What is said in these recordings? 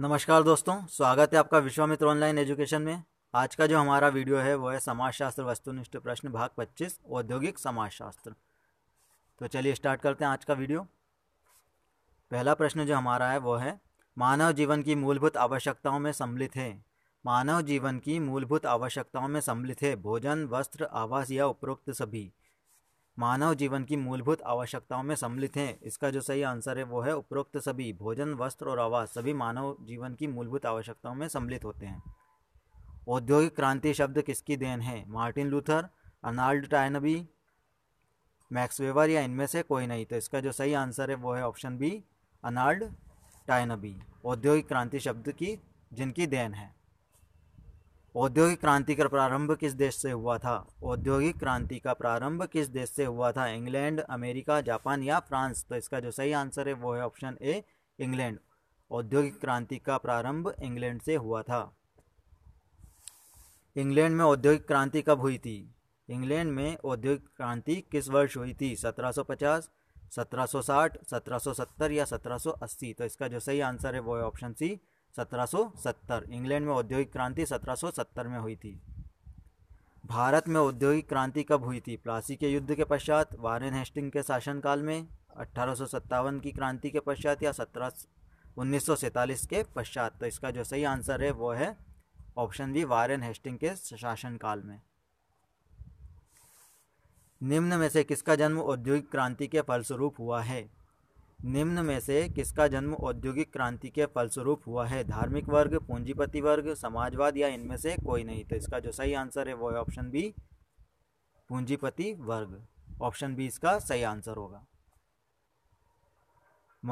नमस्कार दोस्तों स्वागत है आपका विश्वामित्र ऑनलाइन एजुकेशन में आज का जो हमारा वीडियो है वो है समाजशास्त्र वस्तुनिष्ठ प्रश्न भाग 25 औद्योगिक समाजशास्त्र तो चलिए स्टार्ट करते हैं आज का वीडियो पहला प्रश्न जो हमारा है वो है मानव जीवन की मूलभूत आवश्यकताओं में सम्मिलित है मानव जीवन की मूलभूत आवश्यकताओं में सम्मिलित है भोजन वस्त्र आवास या उपरोक्त सभी मानव जीवन की मूलभूत आवश्यकताओं में सम्मिलित हैं इसका जो सही आंसर है वो है उपरोक्त सभी भोजन वस्त्र और आवास सभी मानव जीवन की मूलभूत आवश्यकताओं में सम्मिलित होते हैं औद्योगिक क्रांति शब्द किसकी देन है Martin Luther Arnold Toynbee Max Weber या इनमें से कोई नहीं तो इसका जो सही आंसर है वो है ऑप्शन बी अनाल्ड टाइनबी औद्योगिक क्रांति शब्द की जिनकी देन है औद्योगिक क्रांति का प्रारंभ किस देश से हुआ था औद्योगिक क्रांति का प्रारंभ किस देश से हुआ था इंग्लैंड अमेरिका जापान या फ्रांस तो इसका जो सही आंसर है वो है ऑप्शन ए इंग्लैंड औद्योगिक क्रांति का प्रारंभ इंग्लैंड से हुआ था इंग्लैंड में औद्योगिक क्रांति कब हुई थी इंग्लैंड में औद्योगिक क्रांति किस वर्ष हुई थी 1750, 1760, 1770 या 1780 तो इसका जो सही आंसर है वो है ऑप्शन सी 1770 इंग्लैंड में औद्योगिक क्रांति 1770 में हुई थी भारत में औद्योगिक क्रांति कब हुई थी प्लासी के युद्ध के पश्चात वारेन हेस्टिंग के शासनकाल में अट्ठारह की क्रांति के पश्चात या सत्रह उन्नीस के पश्चात तो इसका जो सही आंसर है वो है ऑप्शन बी वारेन हेस्टिंग के शासनकाल में निम्न में से किसका जन्म औद्योगिक क्रांति के फलस्वरूप हुआ है निम्न में से किसका जन्म औद्योगिक क्रांति के फलस्वरूप हुआ है धार्मिक वर्ग पूंजीपति वर्ग समाजवाद या इनमें से कोई नहीं तो इसका जो सही आंसर है वो है ऑप्शन बी पूंजीपति वर्ग ऑप्शन बी इसका सही आंसर होगा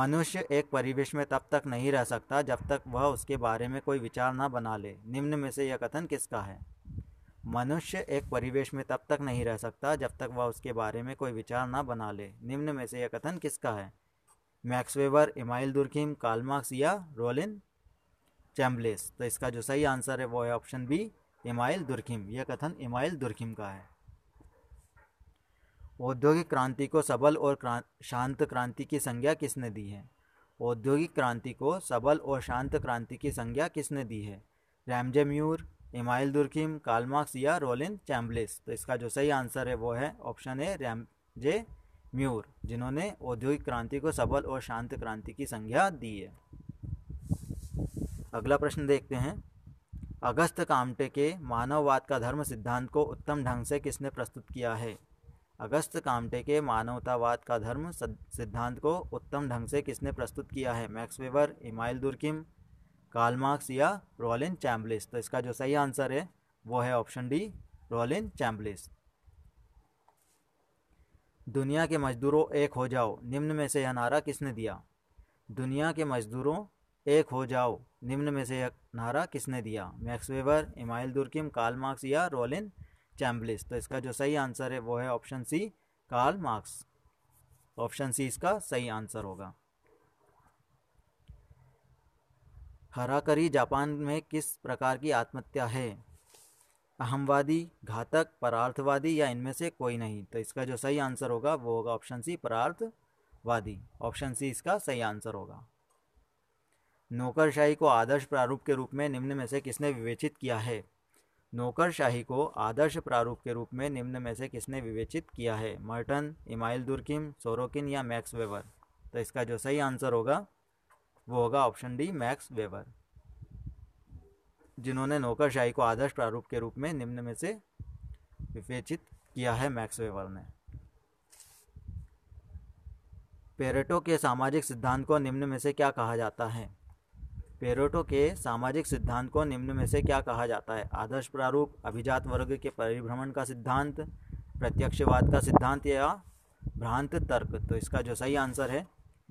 मनुष्य एक परिवेश में तब तक नहीं रह सकता जब तक वह उसके बारे में कोई विचार ना बना ले निम्न में से यह कथन किसका है मनुष्य एक परिवेश में तब तक नहीं रह सकता जब तक वह उसके बारे में कोई विचार ना बना ले निम्न में से यह कथन किसका है मैक्स वेबर इमाइल दुर्खिम काल मार्क्स या रोलिन चैम्बलेस तो इसका जो सही आंसर है वो है ऑप्शन बी इमाइल दुर्खिम यह कथन इमाइल दुर्खिम का है औद्योगिक क्रांति को सबल और क्रां शांत क्रांति की संज्ञा किसने दी है औद्योगिक क्रांति को सबल और शांत क्रांति की संज्ञा किसने दी है Ramsay Muir Emile Durkheim Karl Marx या रोलिन चैम्बलेस तो इसका जो सही आंसर है वो है ऑप्शन ए रैमजे म्यूर जिन्होंने औद्योगिक क्रांति को सबल और शांत क्रांति की संज्ञा दी है अगला प्रश्न देखते हैं अगस्त कामटे के मानववाद का धर्म सिद्धांत को उत्तम ढंग से किसने प्रस्तुत किया है अगस्त कामटे के मानवतावाद का धर्म सिद्धांत को उत्तम ढंग से किसने प्रस्तुत किया है Max Weber Emile Durkheim Karl Marx या रोलिन चैम्बलिस तो इसका जो सही आंसर है वो है ऑप्शन डी रोलिन चैम्बलिस दुनिया के मजदूरों एक हो जाओ निम्न में से यह नारा किसने दिया दुनिया के मजदूरों एक हो जाओ निम्न में से यह नारा किसने दिया Max Weber Emile Durkheim Karl Marx या रोलिन चैम्बलिस तो इसका जो सही आंसर है वो है option C Karl Marx option C इसका सही आंसर होगा हराकरी जापान में किस प्रकार की आत्महत्या है अहमवादी घातक परार्थवादी या इनमें से कोई नहीं तो इसका जो सही आंसर होगा वो होगा ऑप्शन सी परार्थवादी ऑप्शन सी इसका सही आंसर होगा नौकरशाही को आदर्श प्रारूप के रूप में निम्न में से किसने विवेचित किया है नौकरशाही को आदर्श प्रारूप के रूप में निम्न में से किसने विवेचित किया है मर्टन इमाइल दुर्किम सोरोकिन या मैक्स वेवर तो इसका जो सही आंसर होगा वो होगा ऑप्शन डी मैक्स वेवर जिन्होंने नौकरशाही को आदर्श प्रारूप के रूप में निम्न में से विवेचित किया है मैक्स वेबर ने पेरेटो के सामाजिक सिद्धांत को निम्न में से क्या कहा जाता है पेरेटो के सामाजिक सिद्धांत को निम्न में से क्या कहा जाता है आदर्श प्रारूप अभिजात वर्ग के परिभ्रमण का सिद्धांत प्रत्यक्षवाद का सिद्धांत या भ्रांत तर्क तो इसका जो सही आंसर है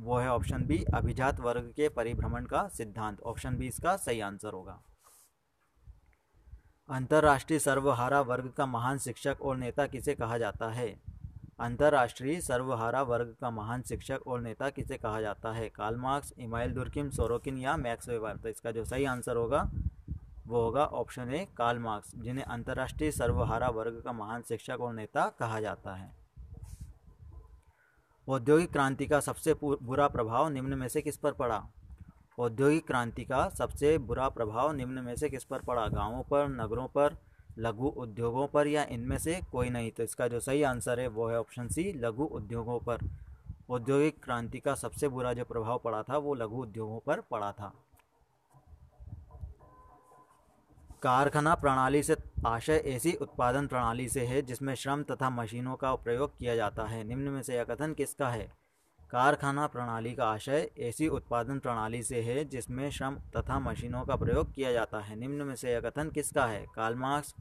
वो है ऑप्शन बी अभिजात वर्ग के परिभ्रमण का सिद्धांत ऑप्शन बी इसका सही आंसर होगा अंतर्राष्ट्रीय सर्वहारा वर्ग का महान शिक्षक और नेता किसे कहा जाता है अंतर्राष्ट्रीय सर्वहारा वर्ग का महान शिक्षक और नेता किसे कहा जाता है Karl Marx Emile Durkheim Sorokin या मैक्स वेबर तो इसका जो सही आंसर होगा वो होगा ऑप्शन ए काल मार्क्स जिन्हें अंतर्राष्ट्रीय सर्वहारा वर्ग का महान शिक्षक और नेता कहा जाता है औद्योगिक क्रांति का सबसे बुरा प्रभाव निम्न में से किस पर पड़ा औद्योगिक क्रांति का सबसे बुरा प्रभाव निम्न में से किस पर पड़ा गांवों पर नगरों पर लघु उद्योगों पर या इनमें से कोई नहीं तो इसका जो सही आंसर है वो है ऑप्शन सी लघु उद्योगों पर औद्योगिक क्रांति का सबसे बुरा जो प्रभाव पड़ा था वो लघु उद्योगों पर पड़ा था कारखाना प्रणाली से आशय ऐसी उत्पादन प्रणाली से है जिसमें श्रम तथा मशीनों का प्रयोग किया जाता है निम्न में से यह कथन किसका है कारखाना प्रणाली का आशय ऐसी उत्पादन प्रणाली से है जिसमें श्रम तथा मशीनों का प्रयोग किया जाता है निम्न में से यह कथन किसका है Karl Marx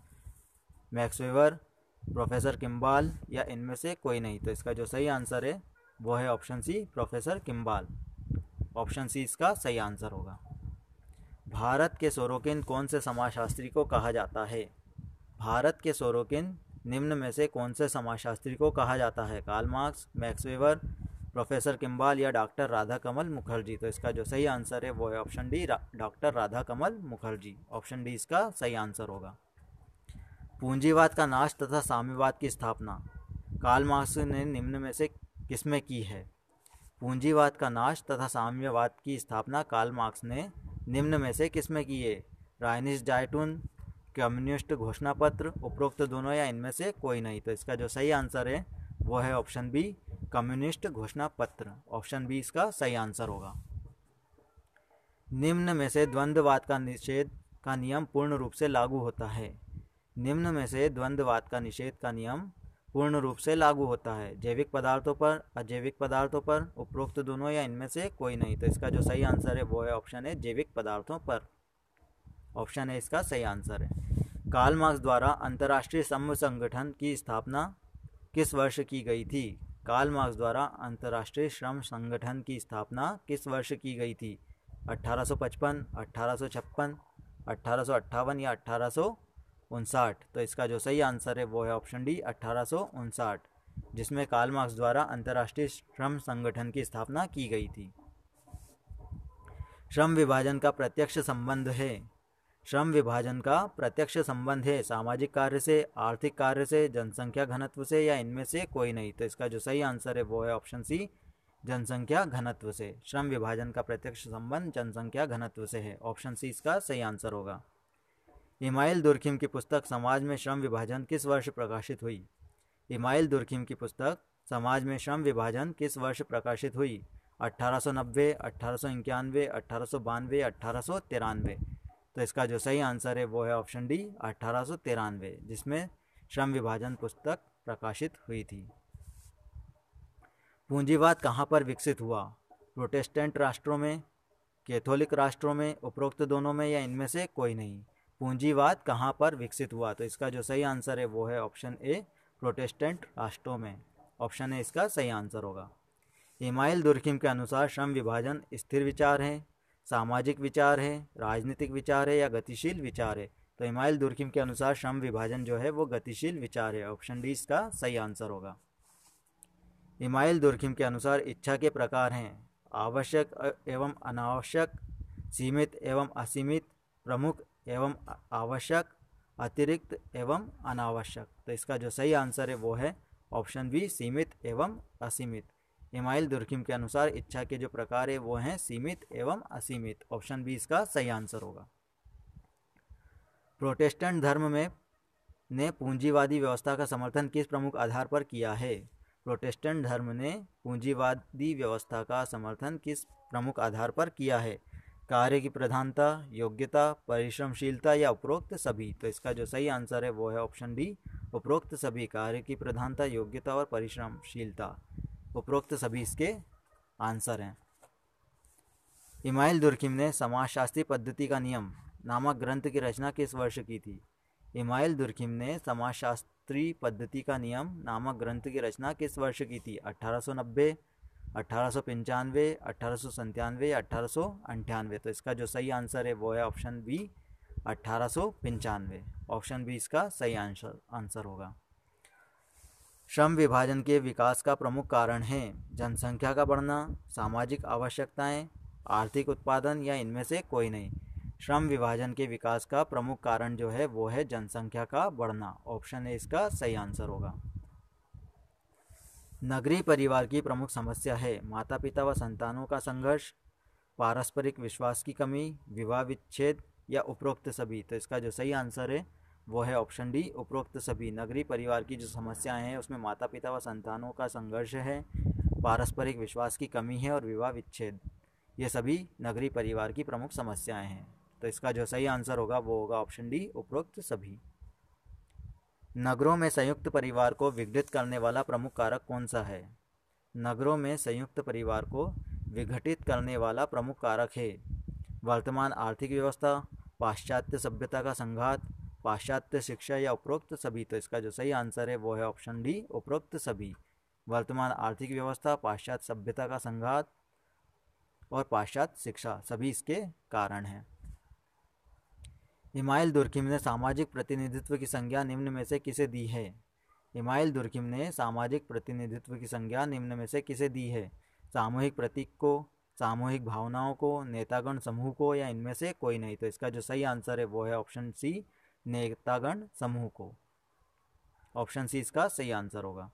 Max Weber professor Kimball या इनमें से कोई नहीं तो इसका जो सही आंसर है वो है option C professor Kimball option C इसका सही आंसर होगा भारत के सोरोकिन कौन से समाजशास्त्री को कहा जाता है भारत के सोरोकिन निम्न में से कौन से समाजशास्त्री को कहा जाता है Karl Marx Max Weber professor Kimball या डॉक्टर राधा कमल मुखर्जी तो इसका जो सही आंसर है वो है option D doctor Radha Kamal Mukherjee option D इसका सही आंसर होगा पूंजीवाद का नाश तथा साम्यवाद की स्थापना काल मार्क्स ने निम्न में से किसमें की है पूंजीवाद का नाश तथा साम्यवाद की स्थापना काल मार्क्स ने निम्न में से किसमें की है रायनिस जायटून कम्युनिस्ट घोषणा पत्र उपरोक्त दोनों या इनमें से कोई नहीं तो इसका जो सही आंसर है वो है ऑप्शन बी कम्युनिस्ट घोषणा पत्र ऑप्शन बी इसका सही आंसर होगा निम्न में से द्वंद्ववाद का निषेध का नियम पूर्ण रूप से लागू होता है निम्न में से द्वंद्ववाद का निषेध का नियम पूर्ण रूप से लागू होता है जैविक पदार्थों पर अजैविक पदार्थों पर उपरोक्त दोनों या इनमें से कोई नहीं तो इसका जो सही आंसर है वो है ऑप्शन है जैविक पदार्थों पर ऑप्शन है इसका सही आंसर है कार्ल मार्क्स द्वारा अंतर्राष्ट्रीय समूह संगठन की स्थापना किस वर्ष की गई थी कार्ल मार्क्स द्वारा अंतर्राष्ट्रीय श्रम संगठन की स्थापना किस वर्ष की गई थी 1855, 1856, 1858 या अट्ठारह तो इसका जो सही आंसर है वो है ऑप्शन डी अट्ठारह जिसमें कार्ल मार्क्स द्वारा अंतर्राष्ट्रीय श्रम संगठन की स्थापना की गई थी श्रम विभाजन का प्रत्यक्ष संबंध है श्रम विभाजन का प्रत्यक्ष संबंध है सामाजिक कार्य से आर्थिक कार्य से जनसंख्या घनत्व से या इनमें से कोई नहीं तो इसका जो सही आंसर है वो है ऑप्शन सी जनसंख्या घनत्व से श्रम विभाजन का प्रत्यक्ष संबंध जनसंख्या घनत्व से है ऑप्शन सी इसका सही आंसर होगा इमाइल दुर्खिम की पुस्तक समाज में श्रम विभाजन किस वर्ष प्रकाशित हुई इमाइल दुर्खिम की पुस्तक समाज में श्रम विभाजन किस वर्ष प्रकाशित हुई अट्ठारह सौ नब्बे अठारह सौ इक्यानवे अट्ठारह सौ बानवे अट्ठारह सौ तिरानवे तो इसका जो सही आंसर है वो है ऑप्शन डी अठारह जिसमें श्रम विभाजन पुस्तक प्रकाशित हुई थी पूंजीवाद कहाँ पर विकसित हुआ प्रोटेस्टेंट राष्ट्रों में कैथोलिक राष्ट्रों में उपरोक्त दोनों में या इनमें से कोई नहीं पूंजीवाद कहाँ पर विकसित हुआ तो इसका जो सही आंसर है वो है ऑप्शन ए प्रोटेस्टेंट राष्ट्रों में ऑप्शन ए इसका सही आंसर होगा इमाइल दुर्खिम के अनुसार श्रम विभाजन स्थिर विचार हैं सामाजिक विचार है राजनीतिक विचार है या गतिशील विचार है तो इमाइल दुर्खिम के अनुसार श्रम विभाजन जो है वो गतिशील विचार है ऑप्शन डी इसका सही आंसर होगा इमाइल दुर्खिम के अनुसार इच्छा के प्रकार हैं आवश्यक एवं अनावश्यक सीमित एवं असीमित प्रमुख एवं आवश्यक अतिरिक्त एवं अनावश्यक तो इसका जो सही आंसर है वो है ऑप्शन बी सीमित एवं असीमित इमाइल दुर्खिम के अनुसार इच्छा के जो प्रकार है वो हैं सीमित एवं असीमित ऑप्शन बी इसका सही आंसर होगा प्रोटेस्टेंट धर्म में ने पूंजीवादी व्यवस्था का समर्थन किस प्रमुख आधार पर किया है प्रोटेस्टेंट धर्म ने पूंजीवादी व्यवस्था का समर्थन किस प्रमुख आधार पर किया है कार्य की प्रधानता योग्यता परिश्रमशीलता या उपरोक्त सभी तो इसका जो सही आंसर है वो है ऑप्शन डी उपरोक्त सभी कार्य की प्रधानता योग्यता और परिश्रमशीलता उपरोक्त सभी इसके आंसर हैं इमाइल दुर्खिम ने समाजशास्त्री पद्धति का नियम नामक ग्रंथ की रचना किस वर्ष की थी इमाइल दुर्खिम ने समाजशास्त्री पद्धति का नियम नामक ग्रंथ की रचना किस वर्ष की थी अट्ठारह अठारह सौ पंचानवे अट्ठारह सौ सौ अंठानवे तो इसका जो सही आंसर है वो है ऑप्शन बी अट्ठारह सौ पंचानवे ऑप्शन बी इसका सही आंसर आंसर होगा श्रम विभाजन के विकास का प्रमुख कारण है जनसंख्या का बढ़ना सामाजिक आवश्यकताएं, आर्थिक उत्पादन या इनमें से कोई नहीं श्रम विभाजन के विकास का प्रमुख कारण जो है वो है जनसंख्या का बढ़ना ऑप्शन ए इसका सही आंसर होगा नगरीय परिवार की प्रमुख समस्या है माता पिता व संतानों का संघर्ष पारस्परिक विश्वास की कमी विवाह विच्छेद या उपरोक्त सभी तो इसका जो सही आंसर है वो है ऑप्शन डी उपरोक्त सभी नगरीय परिवार की जो समस्याएं हैं उसमें माता पिता व संतानों का संघर्ष है पारस्परिक विश्वास की कमी है और विवाह विच्छेद ये सभी नगरीय परिवार की प्रमुख समस्याएं हैं तो इसका जो सही आंसर होगा वो होगा ऑप्शन डी उपरोक्त सभी नगरों में संयुक्त परिवार को विघटित करने वाला प्रमुख कारक कौन सा है नगरों में संयुक्त परिवार को विघटित करने वाला प्रमुख कारक है वर्तमान आर्थिक व्यवस्था पाश्चात्य सभ्यता का संघात पाश्चात्य शिक्षा या उपरोक्त सभी तो इसका जो सही आंसर है वो है ऑप्शन डी उपरोक्त सभी वर्तमान आर्थिक व्यवस्था पाश्चात्य सभ्यता का संघात और पाश्चात्य शिक्षा सभी इसके कारण हैं इमाइल दुर्किम ने सामाजिक प्रतिनिधित्व की संज्ञा निम्न में से किसे दी है इमाइल दुर्किम ने सामाजिक प्रतिनिधित्व की संज्ञा निम्न में से किसे दी है सामूहिक प्रतीक को सामूहिक भावनाओं को नेतागण समूह को या इनमें से कोई नहीं तो इसका जो सही आंसर है वो है ऑप्शन सी नेतागण समूह को ऑप्शन सी इसका सही आंसर होगा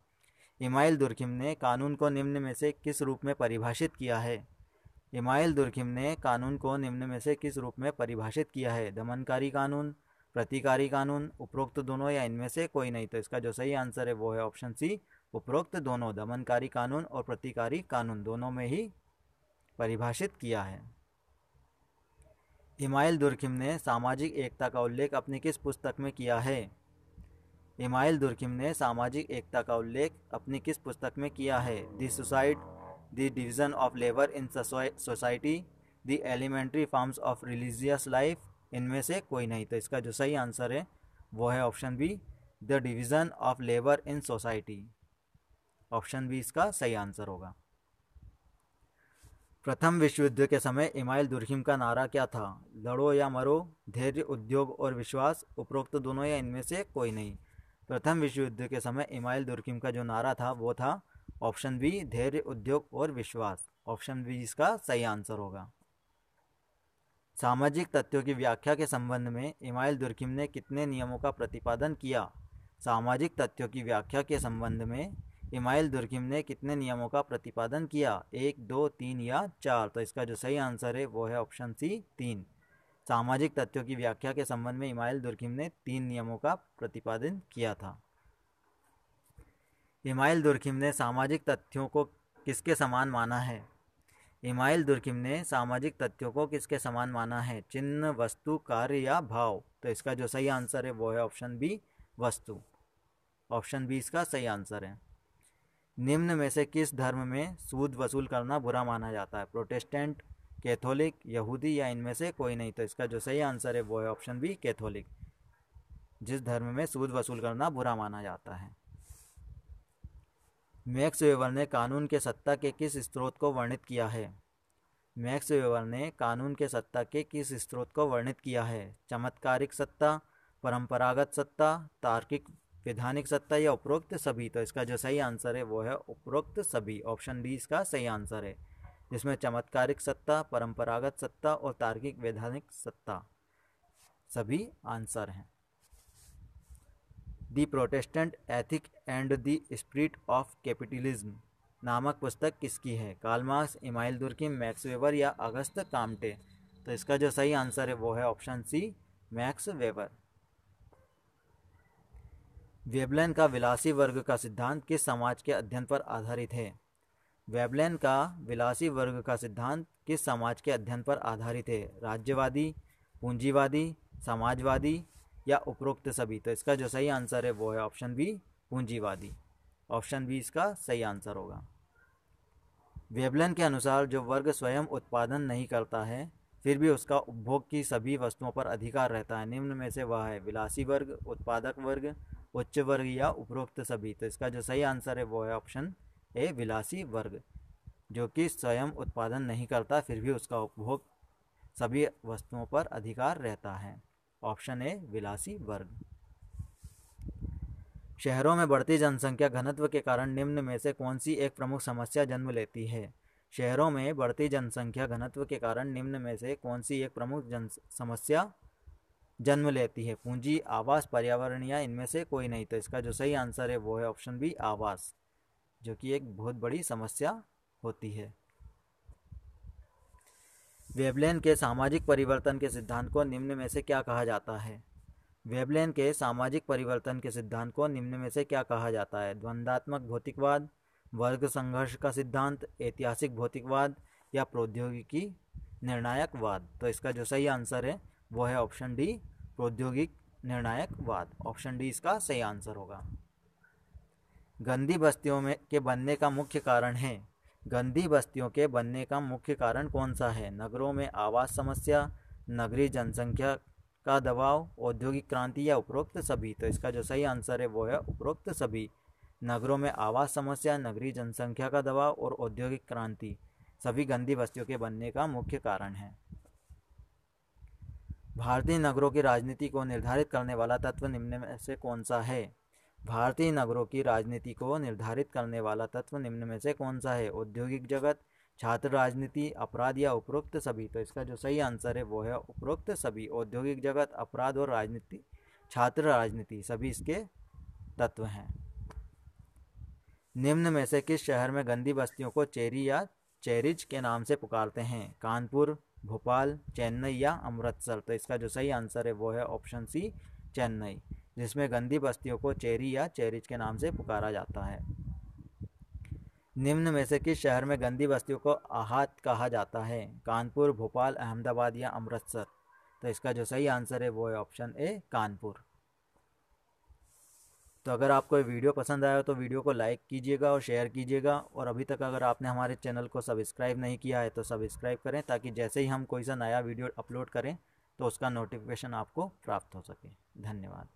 इमाइल दुर्खिम ने कानून को निम्न में से किस रूप में परिभाषित किया है इमाइल दुर्खिम ने कानून को निम्न में से किस रूप में परिभाषित किया है दमनकारी कानून प्रतिकारी कानून उपरोक्त दोनों या इनमें से कोई नहीं तो इसका जो सही आंसर है वो है ऑप्शन सी उपरोक्त दोनों दमनकारी कानून और प्रतिकारी कानून दोनों में ही परिभाषित किया है इमाइल दुर्किम ने सामाजिक एकता का उल्लेख अपनी किस पुस्तक में किया है इमाइल दुर्किम ने सामाजिक एकता का उल्लेख अपनी किस पुस्तक में किया है the suicide the division of labour in society the elementary forms of religious life इनमें से कोई नहीं तो इसका जो सही आंसर है वो है option B the division of labour in society option B इसका सही आंसर होगा प्रथम विश्व युद्ध के समय इमाइल दुर्खिम का नारा क्या था लड़ो या मरो धैर्य उद्योग और विश्वास उपरोक्त दोनों या इनमें से कोई नहीं प्रथम विश्व युद्ध के समय इमाइल दुर्खिम का जो नारा था वो था ऑप्शन बी धैर्य उद्योग और विश्वास ऑप्शन बी इसका सही आंसर होगा सामाजिक तथ्यों की व्याख्या के संबंध में इमाइल दुर्खिम ने कितने नियमों का प्रतिपादन किया सामाजिक तथ्यों की व्याख्या के संबंध में इमाइल दुर्गिम ने कितने नियमों का प्रतिपादन किया एक दो तीन या चार तो इसका जो सही आंसर है वो है ऑप्शन सी तीन सामाजिक तथ्यों की व्याख्या के संबंध में इमाइल दुर्गिम ने तीन नियमों का प्रतिपादन किया था इमाइल दुर्खिम ने सामाजिक तथ्यों को किसके समान माना है इमाइल दुर्खिम ने सामाजिक तथ्यों को किसके समान माना है चिन्ह वस्तु कार्य या भाव तो इसका जो सही आंसर है वो है ऑप्शन बी वस्तु ऑप्शन बी इसका सही आंसर है निम्न में से किस धर्म में सूद वसूल करना बुरा माना जाता है प्रोटेस्टेंट कैथोलिक यहूदी या इनमें से कोई नहीं तो इसका जो सही आंसर है वो है ऑप्शन बी कैथोलिक जिस धर्म में सूद वसूल करना बुरा माना जाता है मैक्स वेवर ने कानून के सत्ता के किस स्रोत को वर्णित किया है मैक्स वेवर ने कानून के सत्ता के किस स्रोत को वर्णित किया है चमत्कारिक सत्ता परंपरागत सत्ता तार्किक वैधानिक सत्ता या उपरोक्त सभी तो इसका जो सही आंसर है वो है उपरोक्त सभी ऑप्शन डी इसका सही आंसर है जिसमें चमत्कारिक सत्ता परंपरागत सत्ता और तार्किक वैधानिक सत्ता सभी आंसर हैं the Protestant ethic and the spirit of capitalism नामक पुस्तक किसकी है Karl Marx Emile Durkheim Max Weber या अगस्त कामटे तो इसका जो सही आंसर है वो है option C Max Weber Veblen का विलासी वर्ग का सिद्धांत किस समाज के अध्ययन पर आधारित है वेबलैन का विलासी वर्ग का सिद्धांत किस समाज के अध्ययन पर आधारित है राज्यवादी पूंजीवादी समाजवादी या उपरोक्त सभी तो इसका जो सही आंसर है वो है ऑप्शन बी पूंजीवादी ऑप्शन बी इसका सही आंसर होगा वेबलैन के अनुसार जो वर्ग स्वयं उत्पादन नहीं करता है फिर भी उसका उपभोग की सभी वस्तुओं पर अधिकार रहता है निम्न में से वह है विलासी वर्ग उत्पादक वर्ग उच्च वर्ग या उपरोक्त सभी तो इसका जो सही आंसर है वो है ऑप्शन ए विलासी वर्ग जो कि स्वयं उत्पादन नहीं करता फिर भी उसका उपभोग सभी वस्तुओं पर अधिकार रहता है ऑप्शन ए विलासी वर्ग शहरों में बढ़ती जनसंख्या घनत्व के कारण निम्न में से कौन सी एक प्रमुख समस्या जन्म लेती है शहरों में बढ़ती जनसंख्या घनत्व के कारण निम्न में से कौन सी एक प्रमुख जन समस्या जन्म लेती है पूंजी आवास पर्यावरण या इनमें से कोई नहीं तो इसका जो सही आंसर है वो है ऑप्शन बी आवास जो कि एक बहुत बड़ी समस्या होती है वेबलेन के सामाजिक परिवर्तन के सिद्धांत को निम्न में से क्या कहा जाता है वेबलेन के सामाजिक परिवर्तन के सिद्धांत को निम्न में से क्या कहा जाता है द्वंद्वात्मक भौतिकवाद वर्ग संघर्ष का सिद्धांत ऐतिहासिक भौतिकवाद या प्रौद्योगिकी निर्णायकवाद तो इसका जो सही आंसर है वो है ऑप्शन डी प्रौद्योगिक निर्णायक वाद ऑप्शन डी इसका सही आंसर होगा गंदी बस्तियों में के बनने का मुख्य कारण है गंदी बस्तियों के बनने का मुख्य कारण कौन सा है नगरों में आवास समस्या नगरीय जनसंख्या का दबाव औद्योगिक क्रांति या उपरोक्त सभी तो इसका जो सही आंसर है वो है उपरोक्त सभी नगरों में आवास समस्या नगरीय जनसंख्या का दबाव और औद्योगिक क्रांति सभी गंदी बस्तियों के बनने का मुख्य कारण है भारतीय नगरों की राजनीति को निर्धारित करने वाला तत्व निम्न में से कौन सा है भारतीय नगरों की राजनीति को निर्धारित करने वाला तत्व निम्न में से कौन सा है औद्योगिक जगत छात्र राजनीति अपराध या उपरोक्त सभी तो इसका जो सही आंसर है वो है उपरोक्त सभी औद्योगिक जगत अपराध और राजनीति छात्र राजनीति सभी इसके तत्व हैं निम्न में से किस शहर में गंदी बस्तियों को चेरी या चेरिज के नाम से पुकारते हैं कानपुर भोपाल चेन्नई या अमृतसर तो इसका जो सही आंसर है वो है ऑप्शन सी चेन्नई जिसमें गंदी बस्तियों को चेरी या चेरिज के नाम से पुकारा जाता है निम्न में से किस शहर में गंदी बस्तियों को आहत कहा जाता है कानपुर भोपाल अहमदाबाद या अमृतसर तो इसका जो सही आंसर है वो है ऑप्शन ए कानपुर तो अगर आपको ये वीडियो पसंद आया हो तो वीडियो को लाइक कीजिएगा और शेयर कीजिएगा और अभी तक अगर आपने हमारे चैनल को सब्सक्राइब नहीं किया है तो सब्सक्राइब करें ताकि जैसे ही हम कोई सा नया वीडियो अपलोड करें तो उसका नोटिफिकेशन आपको प्राप्त हो सके धन्यवाद